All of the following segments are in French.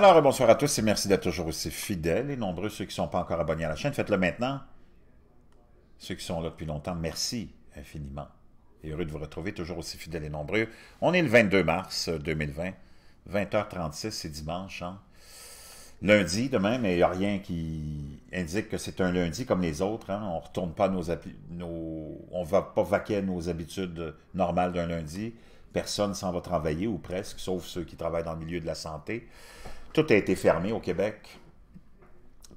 Alors, bonsoir à tous et merci d'être toujours aussi fidèles et nombreux. Ceux qui ne sont pas encore abonnés à la chaîne, faites-le maintenant. Ceux qui sont là depuis longtemps, merci infiniment. Et heureux de vous retrouver toujours aussi fidèles et nombreux. On est le 22 mars 2020, euh, 20h36, c'est dimanche. Hein. Lundi, demain, mais il n'y a rien qui indique que c'est un lundi comme les autres. Hein. On ne retourne pas nos, On va pas vaquer à nos habitudes euh, normales d'un lundi. Personne s'en va travailler, ou presque, sauf ceux qui travaillent dans le milieu de la santé tout a été fermé au Québec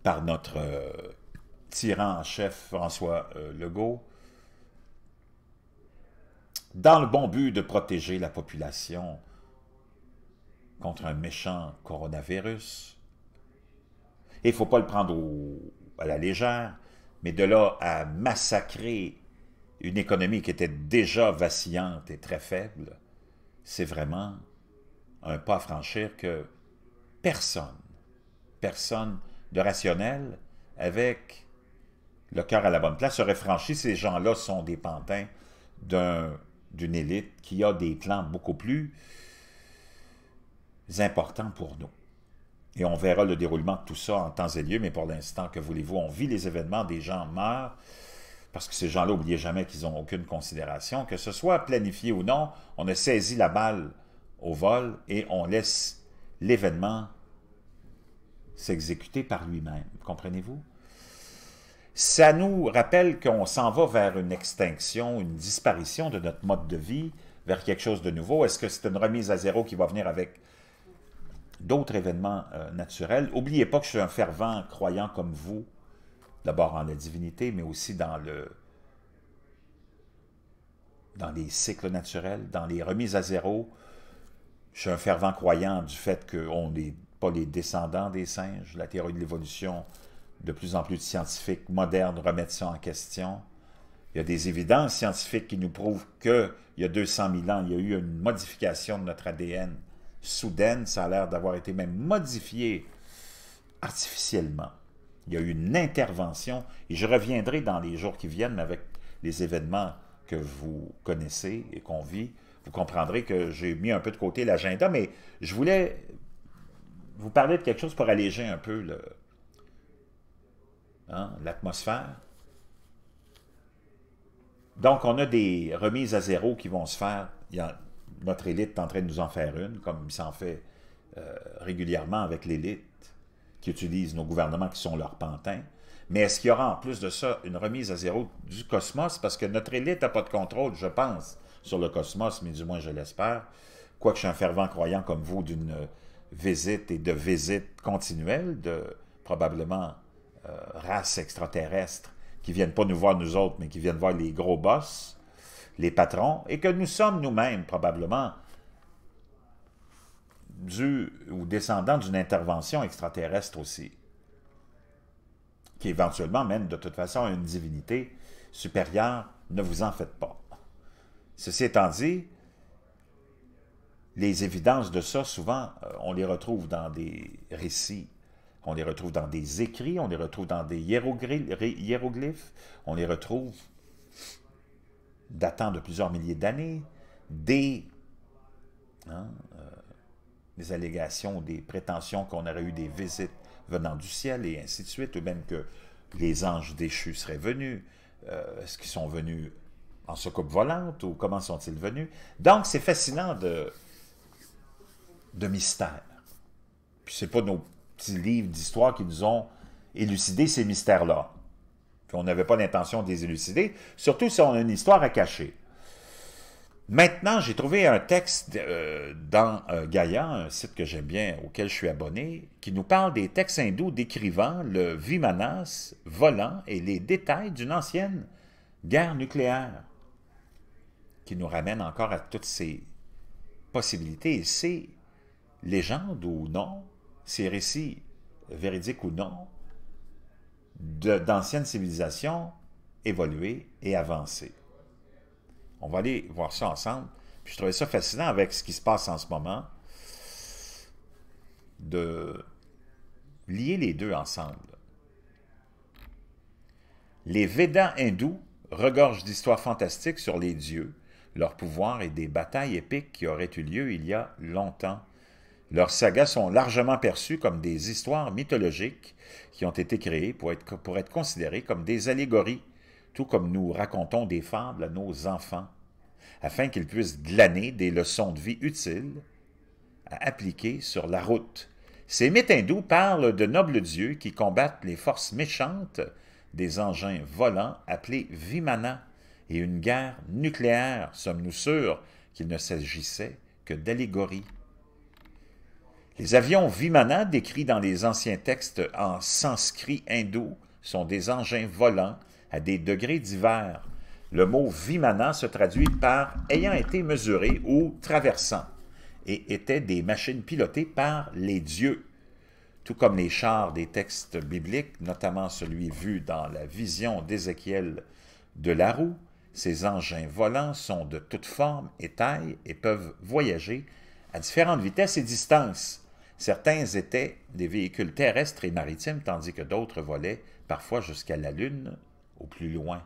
par notre euh, tyran en chef François euh, Legault, dans le bon but de protéger la population contre un méchant coronavirus. Et il ne faut pas le prendre à la légère, mais de là à massacrer une économie qui était déjà vacillante et très faible, c'est vraiment un pas à franchir que personne, personne de rationnel avec le cœur à la bonne place serait franchi. Ces gens-là sont des pantins d'une élite qui a des plans beaucoup plus importants pour nous. Et on verra le déroulement de tout ça en temps et lieu, mais pour l'instant, que voulez-vous, on vit les événements, des gens meurent, parce que ces gens-là, n'oubliez jamais qu'ils n'ont aucune considération, que ce soit planifié ou non, on a saisi la balle au vol et on laisse l'événement s'exécuter par lui-même. Comprenez-vous? Ça nous rappelle qu'on s'en va vers une extinction, une disparition de notre mode de vie, vers quelque chose de nouveau. Est-ce que c'est une remise à zéro qui va venir avec d'autres événements euh, naturels? N'oubliez pas que je suis un fervent croyant comme vous, d'abord en la divinité, mais aussi dans le dans les cycles naturels, dans les remises à zéro, je suis un fervent croyant du fait qu'on n'est pas les descendants des singes. La théorie de l'évolution, de plus en plus de scientifiques modernes remettent ça en question. Il y a des évidences scientifiques qui nous prouvent qu'il y a 200 000 ans, il y a eu une modification de notre ADN soudaine. Ça a l'air d'avoir été même modifié artificiellement. Il y a eu une intervention, et je reviendrai dans les jours qui viennent avec les événements que vous connaissez et qu'on vit, vous comprendrez que j'ai mis un peu de côté l'agenda, mais je voulais vous parler de quelque chose pour alléger un peu hein, l'atmosphère. Donc, on a des remises à zéro qui vont se faire. Il notre élite est en train de nous en faire une, comme il s'en fait euh, régulièrement avec l'élite qui utilise nos gouvernements qui sont leurs pantins. Mais est-ce qu'il y aura en plus de ça une remise à zéro du cosmos? Parce que notre élite n'a pas de contrôle, je pense, sur le cosmos, mais du moins je l'espère. Quoique je suis un fervent croyant comme vous d'une visite et de visites continuelles de probablement euh, races extraterrestres qui viennent pas nous voir nous autres, mais qui viennent voir les gros boss, les patrons, et que nous sommes nous-mêmes probablement du ou descendants d'une intervention extraterrestre aussi, qui éventuellement mène de toute façon à une divinité supérieure, ne vous en faites pas. Ceci étant dit, les évidences de ça, souvent, euh, on les retrouve dans des récits, on les retrouve dans des écrits, on les retrouve dans des hiéroglyphes, on les retrouve datant de plusieurs milliers d'années, des, hein, euh, allégations, des prétentions qu'on aurait eu des visites venant du ciel et ainsi de suite, ou même que les anges déchus seraient venus. Euh, ce qu'ils sont venus en soucoupe volante ou comment sont-ils venus. Donc, c'est fascinant de, de mystère. Puis, ce pas nos petits livres d'histoire qui nous ont élucidé ces mystères-là. Puis, on n'avait pas l'intention de les élucider, surtout si on a une histoire à cacher. Maintenant, j'ai trouvé un texte euh, dans euh, Gaïa, un site que j'aime bien, auquel je suis abonné, qui nous parle des textes hindous décrivant le Vimanas volant et les détails d'une ancienne guerre nucléaire qui nous ramène encore à toutes ces possibilités ces légendes ou non, ces récits véridiques ou non, d'anciennes civilisations évoluées et avancées. On va aller voir ça ensemble. Puis je trouvais ça fascinant avec ce qui se passe en ce moment, de lier les deux ensemble. Les Védas hindous regorgent d'histoires fantastiques sur les dieux, leur pouvoir est des batailles épiques qui auraient eu lieu il y a longtemps. Leurs sagas sont largement perçues comme des histoires mythologiques qui ont été créées pour être, pour être considérées comme des allégories, tout comme nous racontons des fables à nos enfants, afin qu'ils puissent glaner des leçons de vie utiles à appliquer sur la route. Ces mythes hindous parlent de nobles dieux qui combattent les forces méchantes des engins volants appelés Vimana et une guerre nucléaire, sommes-nous sûrs qu'il ne s'agissait que d'allégories Les avions Vimana, décrits dans les anciens textes en sanskrit hindou, sont des engins volants à des degrés divers. Le mot Vimana se traduit par ayant été mesuré ou traversant et étaient des machines pilotées par les dieux. Tout comme les chars des textes bibliques, notamment celui vu dans la vision d'Ézéchiel de la roue, ces engins volants sont de toutes formes et tailles et peuvent voyager à différentes vitesses et distances. Certains étaient des véhicules terrestres et maritimes, tandis que d'autres volaient parfois jusqu'à la Lune, au plus loin.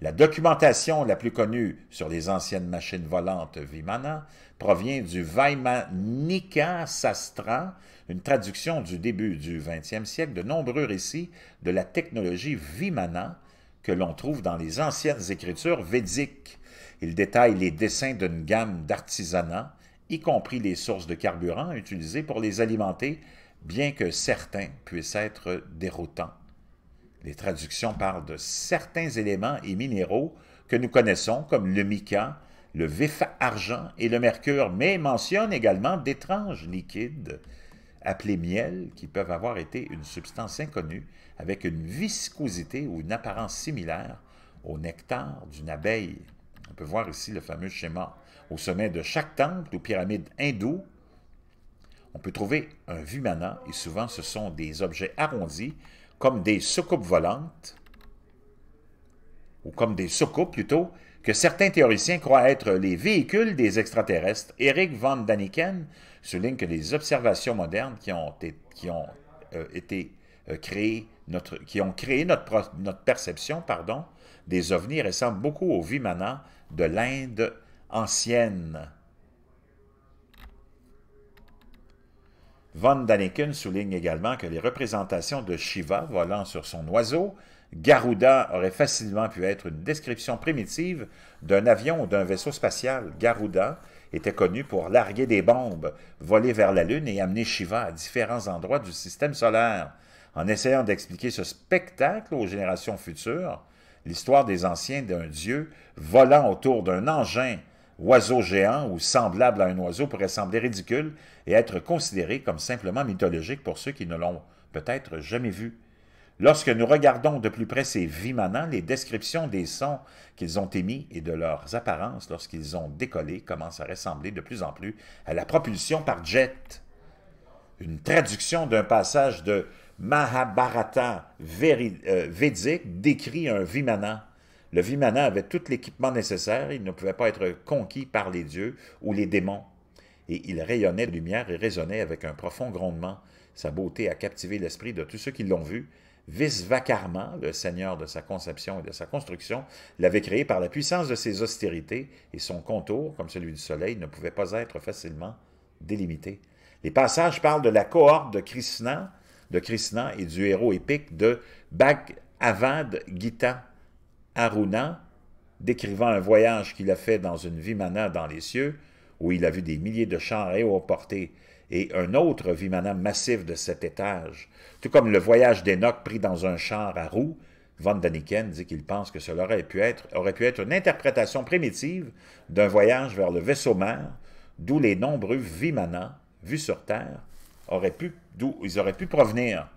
La documentation la plus connue sur les anciennes machines volantes Vimana provient du Vaimanika Sastra, une traduction du début du 20e siècle de nombreux récits de la technologie Vimana que l'on trouve dans les anciennes écritures védiques. Il détaille les dessins d'une gamme d'artisanats, y compris les sources de carburant utilisées pour les alimenter, bien que certains puissent être déroutants. Les traductions parlent de certains éléments et minéraux que nous connaissons, comme le mica, le vif argent et le mercure, mais mentionnent également d'étranges liquides appelés miel, qui peuvent avoir été une substance inconnue avec une viscosité ou une apparence similaire au nectar d'une abeille. On peut voir ici le fameux schéma. Au sommet de chaque temple ou pyramide hindoue, on peut trouver un vimana, et souvent ce sont des objets arrondis, comme des soucoupes volantes, ou comme des soucoupes plutôt, que certains théoriciens croient être les véhicules des extraterrestres. Eric van Daniken souligne que les observations modernes qui ont, euh, été euh, qui ont créé notre, perception pardon, des ovnis ressemblent beaucoup aux vimana de l'Inde ancienne. Von Daniken souligne également que les représentations de Shiva volant sur son oiseau Garuda aurait facilement pu être une description primitive d'un avion ou d'un vaisseau spatial. Garuda était connu pour larguer des bombes, voler vers la Lune et amener Shiva à différents endroits du système solaire. En essayant d'expliquer ce spectacle aux générations futures, l'histoire des anciens d'un dieu volant autour d'un engin, oiseau géant ou semblable à un oiseau pourrait sembler ridicule et être considéré comme simplement mythologique pour ceux qui ne l'ont peut-être jamais vu. Lorsque nous regardons de plus près ces vimanas, les descriptions des sons qu'ils ont émis et de leurs apparences lorsqu'ils ont décollé commencent à ressembler de plus en plus à la propulsion par jet. Une traduction d'un passage de Mahabharata védique euh, décrit un vimana. Le vimana avait tout l'équipement nécessaire, il ne pouvait pas être conquis par les dieux ou les démons. Et il rayonnait de lumière et résonnait avec un profond grondement. Sa beauté a captivé l'esprit de tous ceux qui l'ont vu, Vis le Seigneur de sa conception et de sa construction, l'avait créé par la puissance de ses austérités, et son contour, comme celui du soleil, ne pouvait pas être facilement délimité. Les passages parlent de la cohorte de Krishna, de Krishna et du héros épique de Bhagavad Gita, Aruna, décrivant un voyage qu'il a fait dans une vimana dans les cieux, où il a vu des milliers de chars aéroportés et un autre vimana massif de cet étage. tout comme le voyage d'Enoch pris dans un char à roues, Von Daniken dit qu'il pense que cela aurait pu être, une interprétation primitive d'un voyage vers le vaisseau-mère, d'où les nombreux Vimana vus sur Terre auraient pu, d'où ils auraient pu provenir.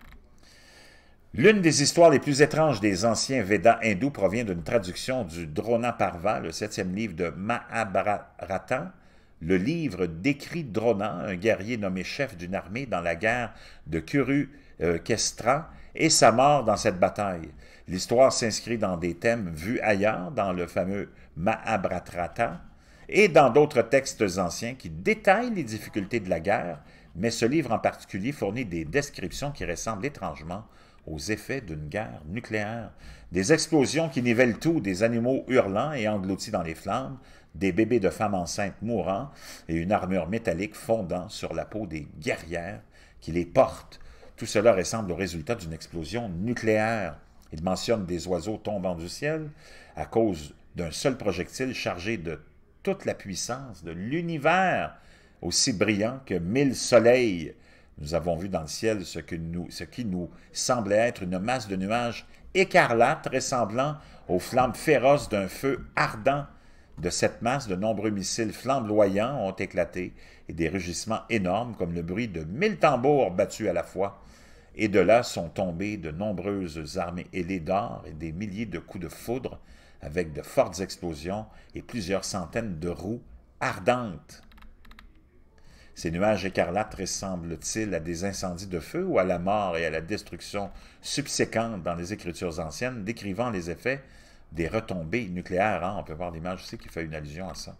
L'une des histoires les plus étranges des anciens Védas hindous provient d'une traduction du Drona Parva, le septième livre de Mahabharata, le livre décrit Drona, un guerrier nommé chef d'une armée dans la guerre de Kuru euh, Kestra et sa mort dans cette bataille. L'histoire s'inscrit dans des thèmes vus ailleurs, dans le fameux Mahabharata et dans d'autres textes anciens qui détaillent les difficultés de la guerre, mais ce livre en particulier fournit des descriptions qui ressemblent étrangement aux effets d'une guerre nucléaire. Des explosions qui nivellent tout, des animaux hurlants et engloutis dans les flammes, des bébés de femmes enceintes mourant et une armure métallique fondant sur la peau des guerrières qui les portent. Tout cela ressemble au résultat d'une explosion nucléaire. Il mentionne des oiseaux tombant du ciel à cause d'un seul projectile chargé de toute la puissance de l'univers, aussi brillant que mille soleils. Nous avons vu dans le ciel ce, que nous, ce qui nous semblait être une masse de nuages écarlates ressemblant aux flammes féroces d'un feu ardent de cette masse, de nombreux missiles flamboyants ont éclaté et des rugissements énormes comme le bruit de mille tambours battus à la fois. Et de là sont tombées de nombreuses armées ailées d'or et des milliers de coups de foudre avec de fortes explosions et plusieurs centaines de roues ardentes. Ces nuages écarlates ressemblent-ils à des incendies de feu ou à la mort et à la destruction subséquente dans les écritures anciennes décrivant les effets des retombées nucléaires. Hein. On peut voir l'image aussi qui fait une allusion à ça.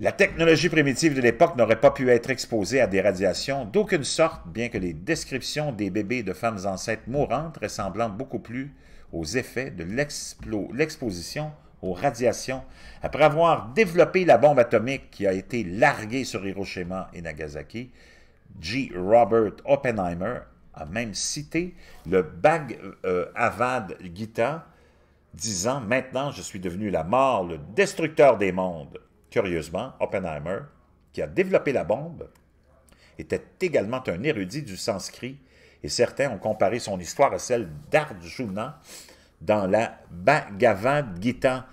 La technologie primitive de l'époque n'aurait pas pu être exposée à des radiations d'aucune sorte, bien que les descriptions des bébés de femmes enceintes mourantes ressemblent beaucoup plus aux effets de l'exposition aux radiations, après avoir développé la bombe atomique qui a été larguée sur Hiroshima et Nagasaki, G. Robert Oppenheimer a même cité le Bhagavad Gita disant Maintenant, je suis devenu la mort, le destructeur des mondes. Curieusement, Oppenheimer, qui a développé la bombe, était également un érudit du sanskrit, et certains ont comparé son histoire à celle d'Arjuna dans la Bhagavad Gita.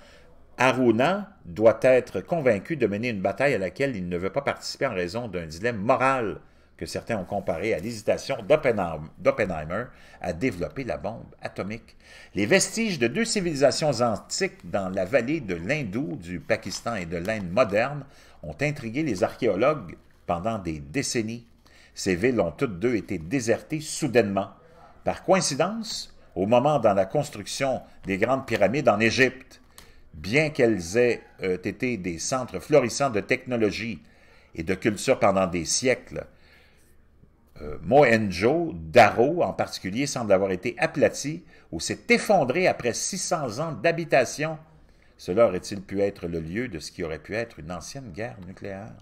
Aruna doit être convaincu de mener une bataille à laquelle il ne veut pas participer en raison d'un dilemme moral que certains ont comparé à l'hésitation d'Oppenheimer à développer la bombe atomique. Les vestiges de deux civilisations antiques dans la vallée de l'Hindou, du Pakistan et de l'Inde moderne ont intrigué les archéologues pendant des décennies. Ces villes ont toutes deux été désertées soudainement. Par coïncidence, au moment dans la construction des grandes pyramides en Égypte, bien qu'elles aient euh, été des centres florissants de technologie et de culture pendant des siècles, euh, Mohenjo Daro en particulier semble avoir été aplati ou s'est effondré après 600 ans d'habitation. Cela aurait-il pu être le lieu de ce qui aurait pu être une ancienne guerre nucléaire?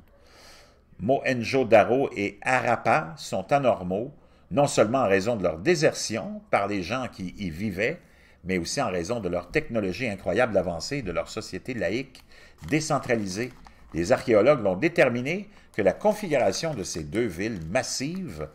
Mohenjo Daro et Harappa sont anormaux, non seulement en raison de leur désertion par les gens qui y vivaient, mais aussi en raison de leur technologie incroyable avancée et de leur société laïque décentralisée. Les archéologues l'ont déterminé que la configuration de ces deux villes massives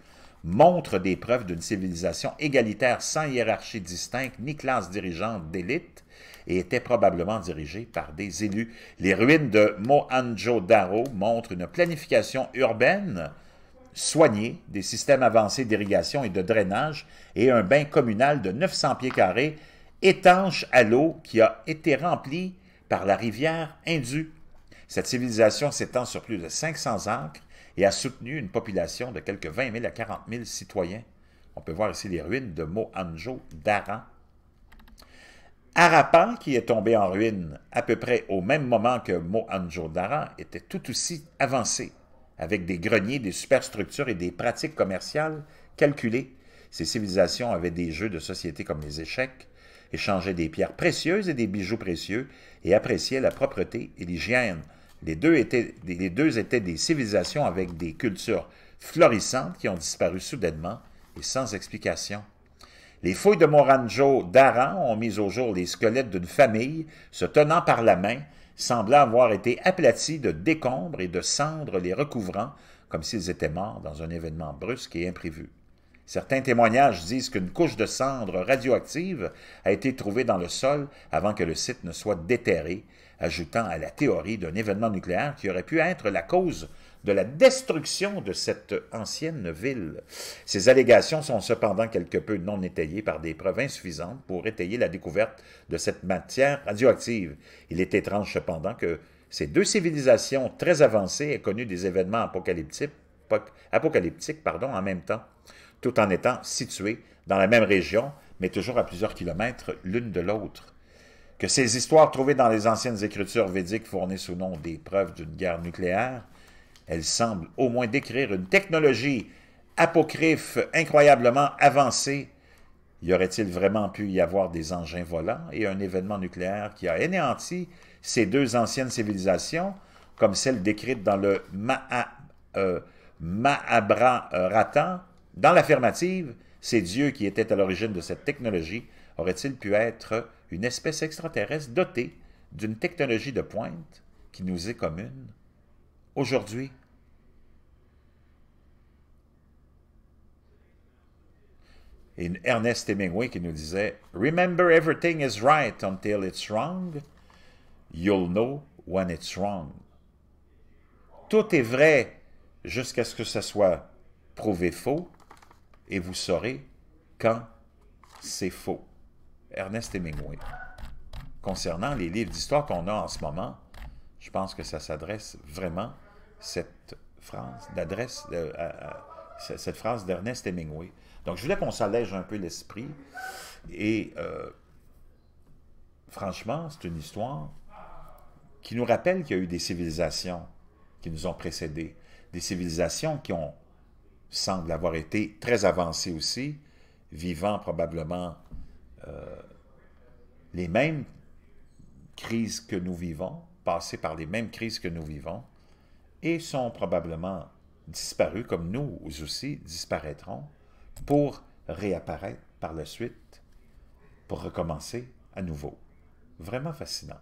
montre des preuves d'une civilisation égalitaire sans hiérarchie distincte ni classe dirigeante d'élite et était probablement dirigée par des élus. Les ruines de mohanjo daro montrent une planification urbaine soignée, des systèmes avancés d'irrigation et de drainage et un bain communal de 900 pieds carrés étanche à l'eau qui a été remplie par la rivière Indus cette civilisation s'étend sur plus de 500 acres et a soutenu une population de quelque 20 000 à 40 000 citoyens. On peut voir ici les ruines de Mohanjo Daran. Arapa, qui est tombé en ruine à peu près au même moment que Mohanjo Daran, était tout aussi avancé, avec des greniers, des superstructures et des pratiques commerciales calculées. Ces civilisations avaient des jeux de société comme les échecs, échangeaient des pierres précieuses et des bijoux précieux, et appréciaient la propreté et l'hygiène les deux, étaient, des civilisations avec des cultures florissantes qui ont disparu soudainement et sans explication. Les fouilles de Moranjo d'Aran ont mis au jour les squelettes d'une famille se tenant par la main, semblant avoir été aplatis de décombres et de cendres les recouvrant, comme s'ils étaient morts dans un événement brusque et imprévu. Certains témoignages disent qu'une couche de cendres radioactive a été trouvée dans le sol avant que le site ne soit déterré, ajoutant à la théorie d'un événement nucléaire qui aurait pu être la cause de la destruction de cette ancienne ville. Ces allégations sont cependant quelque peu non étayées par des preuves insuffisantes pour étayer la découverte de cette matière radioactive. Il est étrange cependant que ces deux civilisations très avancées aient connu des événements apocalyptiques, en même temps, tout en étant situées dans la même région, mais toujours à plusieurs kilomètres l'une de l'autre que ces histoires trouvées dans les anciennes écritures védiques fournissent ou nom des preuves d'une guerre nucléaire, elles semblent au moins décrire une technologie apocryphe incroyablement avancée. Y aurait-il vraiment pu y avoir des engins volants et un événement nucléaire qui a anéanti ces deux anciennes civilisations, comme celle décrite dans le Maha, euh, Ratan Dans l'affirmative, c'est Dieu qui était à l'origine de cette technologie aurait-il pu être une espèce extraterrestre dotée d'une technologie de pointe qui nous est commune aujourd'hui? Et Ernest Hemingway qui nous disait « Remember everything is right until it's wrong. You'll know when it's wrong. » Tout est vrai jusqu'à ce que ce soit prouvé faux et vous saurez quand c'est faux. Ernest Hemingway. Concernant les livres d'histoire qu'on a en ce moment, je pense que ça s'adresse vraiment, cette phrase d'adresse, cette phrase d'Ernest Hemingway. Donc, je voulais qu'on s'allège un peu l'esprit. Et euh, franchement, c'est une histoire qui nous rappelle qu'il y a eu des civilisations qui nous ont précédés, des civilisations qui ont semblent avoir été très avancées aussi, vivant probablement euh, les mêmes crises que nous vivons, passées par les mêmes crises que nous vivons, et sont probablement disparues comme nous aussi disparaîtrons, pour réapparaître par la suite, pour recommencer à nouveau. Vraiment fascinant.